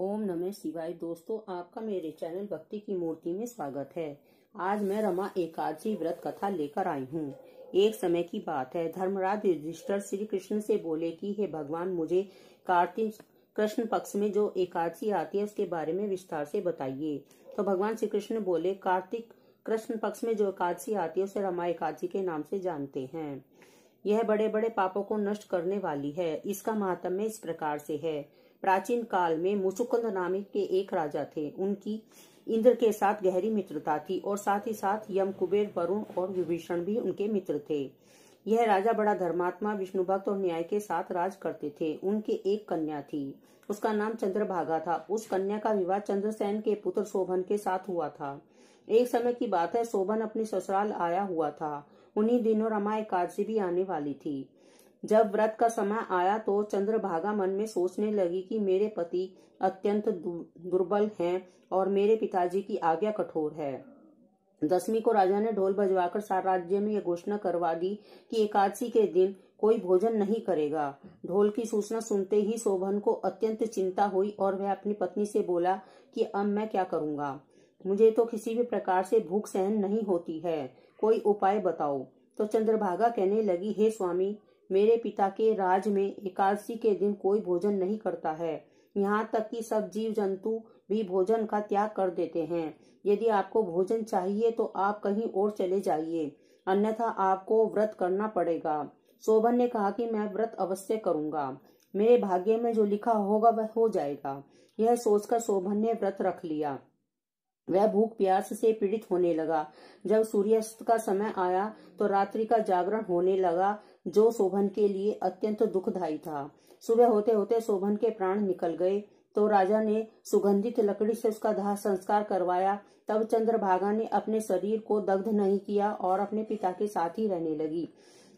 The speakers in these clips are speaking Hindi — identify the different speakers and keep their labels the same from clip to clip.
Speaker 1: ओम नमः शिवाय दोस्तों आपका मेरे चैनल भक्ति की मूर्ति में स्वागत है आज मैं रमा एकादशी व्रत कथा लेकर आई हूँ एक समय की बात है धर्मराज युधिष्ठर श्री कृष्ण से बोले कि हे भगवान मुझे कार्तिक कृष्ण पक्ष में जो एकादशी आती है उसके बारे में विस्तार से बताइए तो भगवान श्री कृष्ण बोले कार्तिक कृष्ण पक्ष में जो एकादशी आती है उसे रमा एकादशी के नाम से जानते हैं यह बड़े बड़े पापों को नष्ट करने वाली है इसका महात्म्य इस प्रकार से है प्राचीन काल में मुचुकुंद नामे के एक राजा थे उनकी इंद्र के साथ गहरी मित्रता थी और साथ ही साथ यम कुबेर वरुण और विभीषण भी उनके मित्र थे यह राजा बड़ा धर्मात्मा विष्णु भक्त और न्याय के साथ राज करते थे उनके एक कन्या थी उसका नाम चंद्रभागा था उस कन्या का विवाह चंद्रसेन के पुत्र शोभन के साथ हुआ था एक समय की बात है शोभन अपने ससुराल आया हुआ था उन्हीं दिनों रमा एकादशी भी आने वाली थी जब व्रत का समय आया तो चंद्रभागा मन में सोचने लगी कि मेरे पति अत्यंत दुर्बल हैं और मेरे पिताजी की आज्ञा कठोर है दसवीं को राजा ने ढोल बजवाकर सार राज्य में यह घोषणा करवा दी कि एकादशी के दिन कोई भोजन नहीं करेगा ढोल की सूचना सुनते ही शोभन को अत्यंत चिंता हुई और वह अपनी पत्नी से बोला कि अब मैं क्या करूंगा मुझे तो किसी भी प्रकार से भूख सहन नहीं होती है कोई उपाय बताओ तो चंद्रभागा कहने लगी हे स्वामी मेरे पिता के राज में एकादशी के दिन कोई भोजन नहीं करता है यहाँ तक कि सब जीव जंतु भी भोजन का त्याग कर देते हैं यदि आपको भोजन चाहिए तो आप कहीं और चले जाइए अन्यथा आपको व्रत करना पड़ेगा शोभन ने कहा कि मैं व्रत अवश्य करूंगा मेरे भाग्य में जो लिखा होगा वह हो जाएगा यह सोचकर शोभन ने व्रत रख लिया वह भूख प्यास से पीड़ित होने लगा जब सूर्यास्त का समय आया तो रात्रि का जागरण होने लगा जो शोभन के लिए अत्यंत दुखदायी था सुबह होते होते शोभन के प्राण निकल गए तो राजा ने सुगंधित लकड़ी से उसका दाह संस्कार करवाया तब चंद्रभागा ने अपने शरीर को दग्ध नहीं किया और अपने पिता के साथ ही रहने लगी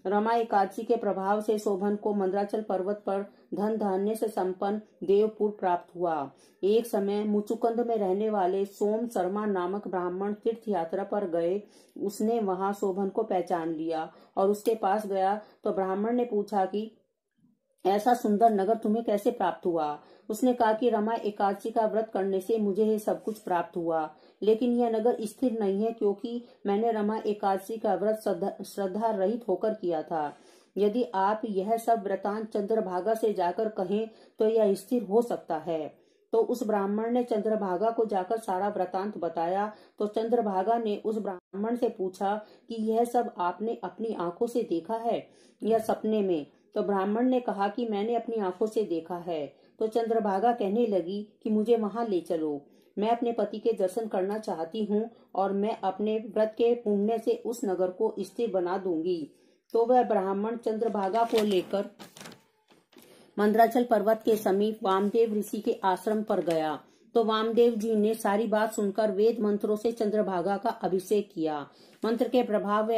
Speaker 1: रमा एकादशी के प्रभाव से शोभन को मंद्राचल पर्वत पर धन धान्य से संपन्न देवपुर प्राप्त हुआ एक समय मुचुकंद में रहने वाले सोम शर्मा नामक ब्राह्मण तीर्थ यात्रा पर गए उसने वहां शोभन को पहचान लिया और उसके पास गया तो ब्राह्मण ने पूछा कि ऐसा सुंदर नगर तुम्हें कैसे प्राप्त हुआ उसने कहा कि रमा एकादशी का व्रत करने से मुझे यह सब कुछ प्राप्त हुआ लेकिन यह नगर स्थिर नहीं है क्योंकि मैंने रमा एकादशी का व्रत श्रद्धा रहित होकर किया था यदि आप यह सब व्रतांत चंद्रभागा से जाकर कहें तो यह स्थिर हो सकता है तो उस ब्राह्मण ने चंद्रभागा को जाकर सारा व्रतांत बताया तो चंद्रभागा ने उस ब्राह्मण से पूछा कि यह सब आपने अपनी आंखों से देखा है या सपने में तो ब्राह्मण ने कहा कि मैंने अपनी आंखों से देखा है तो चंद्रभागा कहने लगी कि मुझे वहां ले चलो मैं अपने पति के दर्शन करना चाहती हूँ और मैं अपने व्रत के पुण्य से उस नगर को स्थिर बना दूंगी तो वह ब्राह्मण चंद्रभागा को लेकर मंद्राचल पर्वत के समीप वामदेव ऋषि के आश्रम पर गया तो वामदेव जी ने सारी बात सुनकर वेद मंत्रों से चंद्रभागा का अभिषेक किया मंत्र के प्रभाव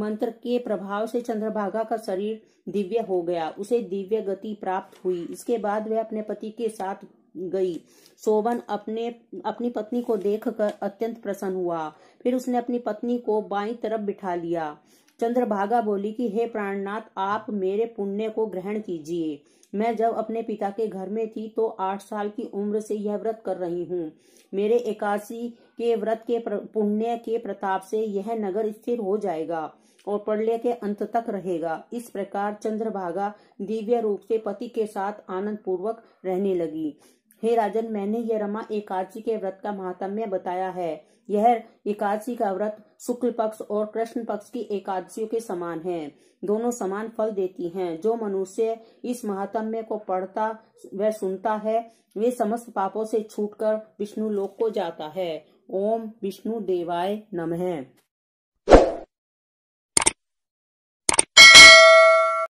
Speaker 1: मंत्र के प्रभाव से चंद्रभागा का शरीर दिव्य हो गया उसे दिव्य गति प्राप्त हुई इसके बाद वह अपने पति के साथ गई सोवन अपने अपनी पत्नी को देखकर अत्यंत प्रसन्न हुआ फिर उसने अपनी पत्नी को बाई तरफ बिठा लिया चंद्रभागा बोली कि हे प्राणनाथ आप मेरे पुण्य को ग्रहण कीजिए मैं जब अपने पिता के घर में थी तो आठ साल की उम्र से यह व्रत कर रही हूँ मेरे एकासी के व्रत के पुण्य के प्रताप से यह नगर स्थिर हो जाएगा और प्रलय के अंत तक रहेगा इस प्रकार चंद्रभागा दिव्य रूप से पति के साथ आनंद पूर्वक रहने लगी हे राजन मैंने यह रमा एकादशी के व्रत का महात्म्य बताया है यह एकादशी का व्रत शुक्ल पक्ष और कृष्ण पक्ष की एकादशियों के समान है दोनों समान फल देती हैं जो मनुष्य इस महात्म्य को पढ़ता व सुनता है वे समस्त पापों से छूटकर विष्णु लोक को जाता है ओम विष्णु देवाय नमः